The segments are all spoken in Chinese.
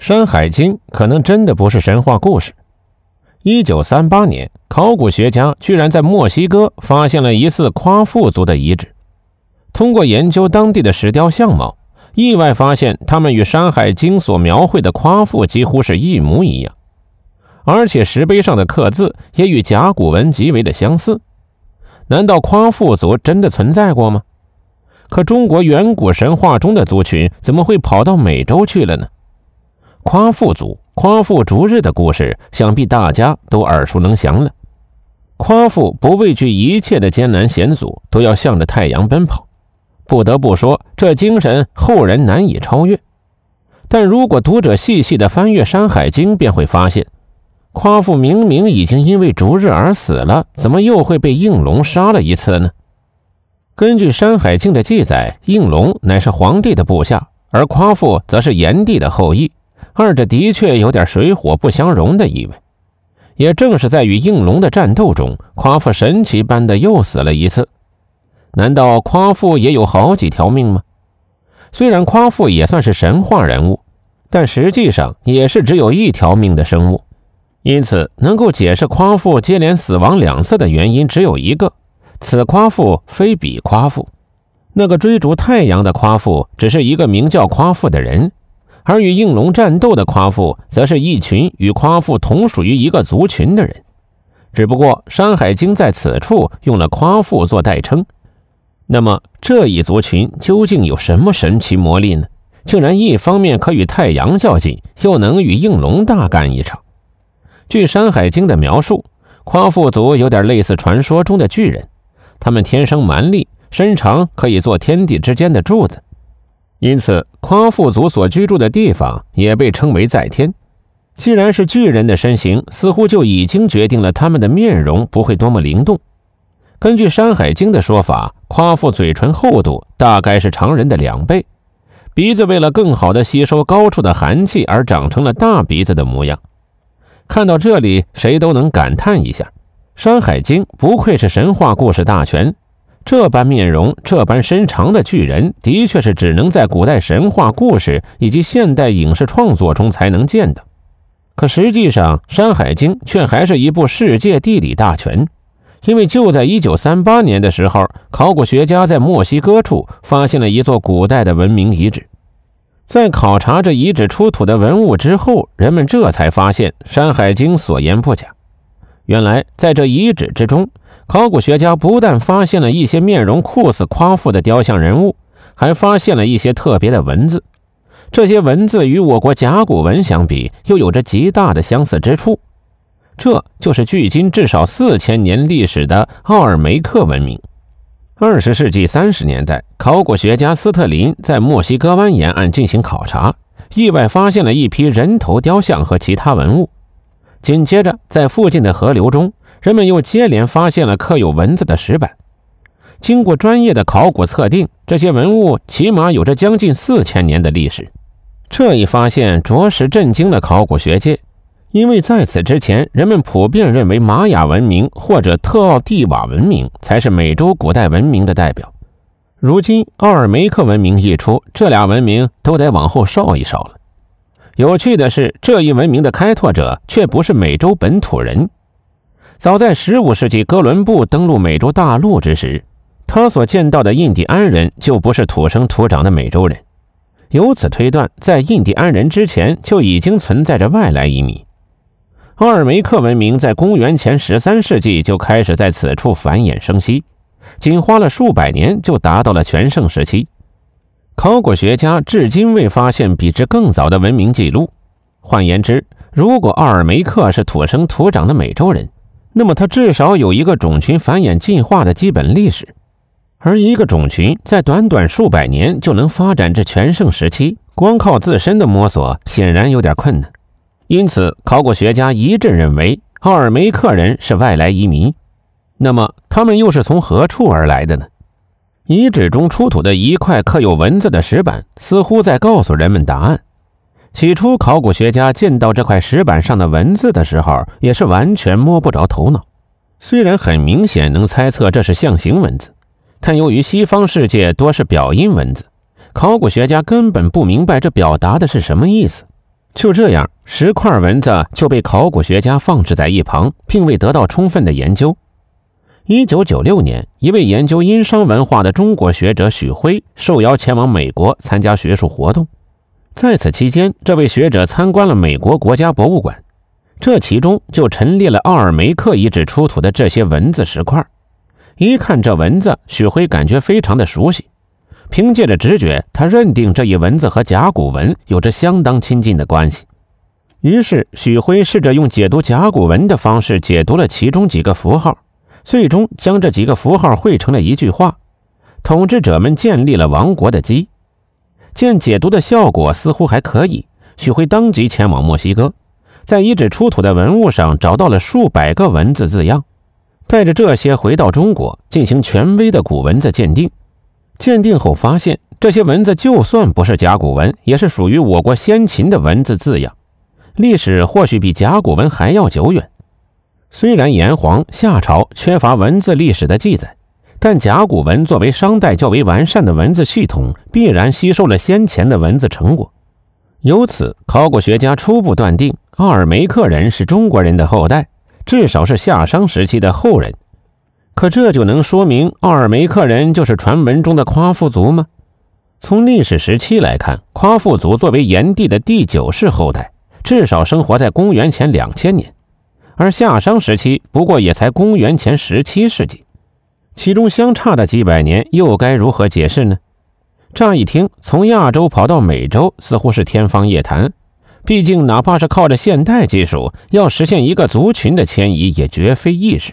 《山海经》可能真的不是神话故事。一九三八年，考古学家居然在墨西哥发现了疑似夸父族的遗址。通过研究当地的石雕相貌，意外发现他们与《山海经》所描绘的夸父几乎是一模一样。而且石碑上的刻字也与甲骨文极为的相似。难道夸父族真的存在过吗？可中国远古神话中的族群怎么会跑到美洲去了呢？夸父族，夸父逐日的故事，想必大家都耳熟能详了。夸父不畏惧一切的艰难险阻，都要向着太阳奔跑。不得不说，这精神后人难以超越。但如果读者细细的翻阅《山海经》，便会发现，夸父明明已经因为逐日而死了，怎么又会被应龙杀了一次呢？根据《山海经》的记载，应龙乃是黄帝的部下，而夸父则是炎帝的后裔。二者的确有点水火不相容的意味。也正是在与应龙的战斗中，夸父神奇般的又死了一次。难道夸父也有好几条命吗？虽然夸父也算是神话人物，但实际上也是只有一条命的生物。因此，能够解释夸父接连死亡两次的原因只有一个：此夸父非彼夸父。那个追逐太阳的夸父，只是一个名叫夸父的人。而与应龙战斗的夸父，则是一群与夸父同属于一个族群的人，只不过《山海经》在此处用了夸父做代称。那么这一族群究竟有什么神奇魔力呢？竟然一方面可与太阳较劲，又能与应龙大干一场？据《山海经》的描述，夸父族有点类似传说中的巨人，他们天生蛮力，身长可以做天地之间的柱子。因此，夸父族所居住的地方也被称为在天。既然是巨人的身形，似乎就已经决定了他们的面容不会多么灵动。根据《山海经》的说法，夸父嘴唇厚度大概是常人的两倍，鼻子为了更好地吸收高处的寒气而长成了大鼻子的模样。看到这里，谁都能感叹一下，《山海经》不愧是神话故事大全。这般面容、这般身长的巨人，的确是只能在古代神话故事以及现代影视创作中才能见的。可实际上，《山海经》却还是一部世界地理大全，因为就在1938年的时候，考古学家在墨西哥处发现了一座古代的文明遗址。在考察这遗址出土的文物之后，人们这才发现《山海经》所言不假。原来，在这遗址之中。考古学家不但发现了一些面容酷似夸父的雕像人物，还发现了一些特别的文字。这些文字与我国甲骨文相比，又有着极大的相似之处。这就是距今至少四千年历史的奥尔梅克文明。二十世纪三十年代，考古学家斯特林在墨西哥湾沿岸进行考察，意外发现了一批人头雕像和其他文物。紧接着，在附近的河流中。人们又接连发现了刻有文字的石板，经过专业的考古测定，这些文物起码有着将近四千年的历史。这一发现着实震惊了考古学界，因为在此之前，人们普遍认为玛雅文明或者特奥蒂瓦文明才是美洲古代文明的代表。如今奥尔梅克文明一出，这俩文明都得往后稍一稍了。有趣的是，这一文明的开拓者却不是美洲本土人。早在15世纪，哥伦布登陆美洲大陆之时，他所见到的印第安人就不是土生土长的美洲人。由此推断，在印第安人之前就已经存在着外来移民。奥尔梅克文明在公元前13世纪就开始在此处繁衍生息，仅花了数百年就达到了全盛时期。考古学家至今未发现比这更早的文明记录。换言之，如果奥尔梅克是土生土长的美洲人，那么，它至少有一个种群繁衍进化的基本历史，而一个种群在短短数百年就能发展至全盛时期，光靠自身的摸索显然有点困难。因此，考古学家一致认为奥尔梅克人是外来移民。那么，他们又是从何处而来的呢？遗址中出土的一块刻有文字的石板，似乎在告诉人们答案。起初，考古学家见到这块石板上的文字的时候，也是完全摸不着头脑。虽然很明显能猜测这是象形文字，但由于西方世界多是表音文字，考古学家根本不明白这表达的是什么意思。就这样，石块文字就被考古学家放置在一旁，并未得到充分的研究。1996年，一位研究殷商文化的中国学者许辉受邀前往美国参加学术活动。在此期间，这位学者参观了美国国家博物馆，这其中就陈列了奥尔梅克遗址出土的这些文字石块。一看这文字，许辉感觉非常的熟悉。凭借着直觉，他认定这一文字和甲骨文有着相当亲近的关系。于是，许辉试着用解读甲骨文的方式解读了其中几个符号，最终将这几个符号汇成了一句话：“统治者们建立了王国的基。”见解毒的效果似乎还可以，许辉当即前往墨西哥，在遗址出土的文物上找到了数百个文字字样，带着这些回到中国进行权威的古文字鉴定。鉴定后发现，这些文字就算不是甲骨文，也是属于我国先秦的文字字样，历史或许比甲骨文还要久远。虽然炎黄夏朝缺乏文字历史的记载。但甲骨文作为商代较为完善的文字系统，必然吸收了先前的文字成果。由此，考古学家初步断定，奥尔梅克人是中国人的后代，至少是夏商时期的后人。可这就能说明奥尔梅克人就是传闻中的夸父族吗？从历史时期来看，夸父族作为炎帝的第九世后代，至少生活在公元前两千年，而夏商时期不过也才公元前十七世纪。其中相差的几百年又该如何解释呢？乍一听，从亚洲跑到美洲似乎是天方夜谭。毕竟，哪怕是靠着现代技术，要实现一个族群的迁移也绝非易事。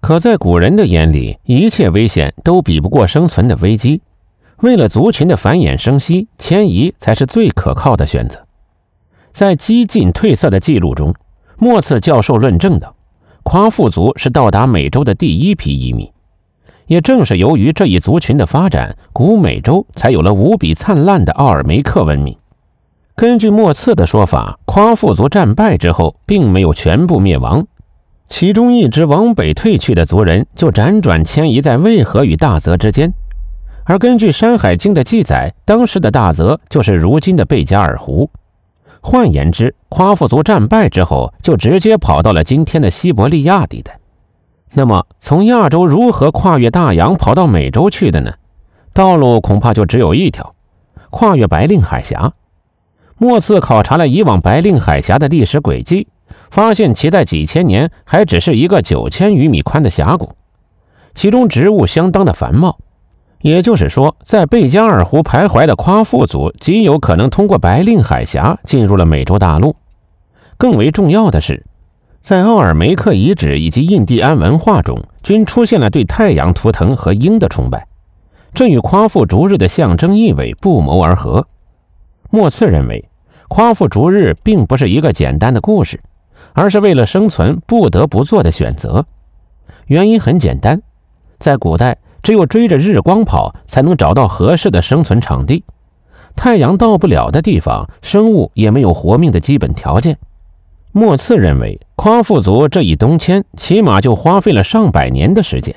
可在古人的眼里，一切危险都比不过生存的危机。为了族群的繁衍生息，迁移才是最可靠的选择。在几近褪色的记录中，莫测教授论证道：“夸父族是到达美洲的第一批移民。”也正是由于这一族群的发展，古美洲才有了无比灿烂的奥尔梅克文明。根据莫茨的说法，夸父族战败之后，并没有全部灭亡，其中一支往北退去的族人就辗转迁移在渭河与大泽之间。而根据《山海经》的记载，当时的大泽就是如今的贝加尔湖。换言之，夸父族战败之后，就直接跑到了今天的西伯利亚地带。那么，从亚洲如何跨越大洋跑到美洲去的呢？道路恐怕就只有一条，跨越白令海峡。莫次考察了以往白令海峡的历史轨迹，发现其在几千年还只是一个九千余米宽的峡谷，其中植物相当的繁茂。也就是说，在贝加尔湖徘徊的夸父族极有可能通过白令海峡进入了美洲大陆。更为重要的是。在奥尔梅克遗址以及印第安文化中，均出现了对太阳图腾和鹰的崇拜，这与夸父逐日的象征意味不谋而合。莫次认为，夸父逐日并不是一个简单的故事，而是为了生存不得不做的选择。原因很简单，在古代，只有追着日光跑，才能找到合适的生存场地。太阳到不了的地方，生物也没有活命的基本条件。莫茨认为，夸父族这一东迁起码就花费了上百年的时间，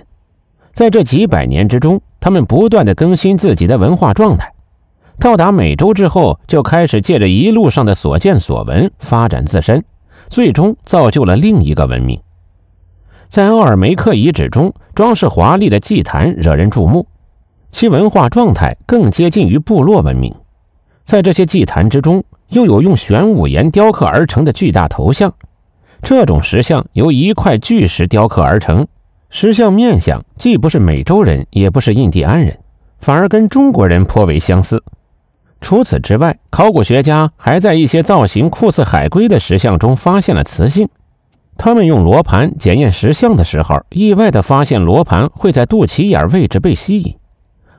在这几百年之中，他们不断的更新自己的文化状态。到达美洲之后，就开始借着一路上的所见所闻发展自身，最终造就了另一个文明。在奥尔梅克遗址中，装饰华丽的祭坛惹人注目，其文化状态更接近于部落文明。在这些祭坛之中。又有用玄武岩雕刻而成的巨大头像，这种石像由一块巨石雕刻而成，石像面相既不是美洲人，也不是印第安人，反而跟中国人颇为相似。除此之外，考古学家还在一些造型酷似海龟的石像中发现了磁性。他们用罗盘检验石像的时候，意外地发现罗盘会在肚脐眼位置被吸引，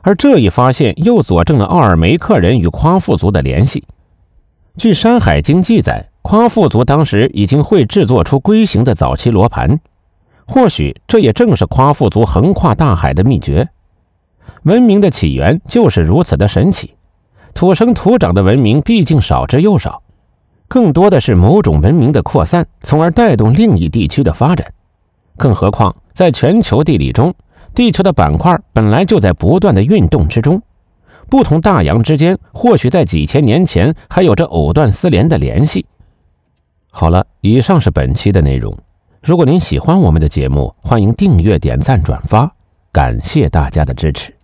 而这一发现又佐证了奥尔梅克人与夸父族的联系。据《山海经》记载，夸父族当时已经会制作出龟形的早期罗盘，或许这也正是夸父族横跨大海的秘诀。文明的起源就是如此的神奇，土生土长的文明毕竟少之又少，更多的是某种文明的扩散，从而带动另一地区的发展。更何况，在全球地理中，地球的板块本来就在不断的运动之中。不同大洋之间，或许在几千年前还有着藕断丝连的联系。好了，以上是本期的内容。如果您喜欢我们的节目，欢迎订阅、点赞、转发，感谢大家的支持。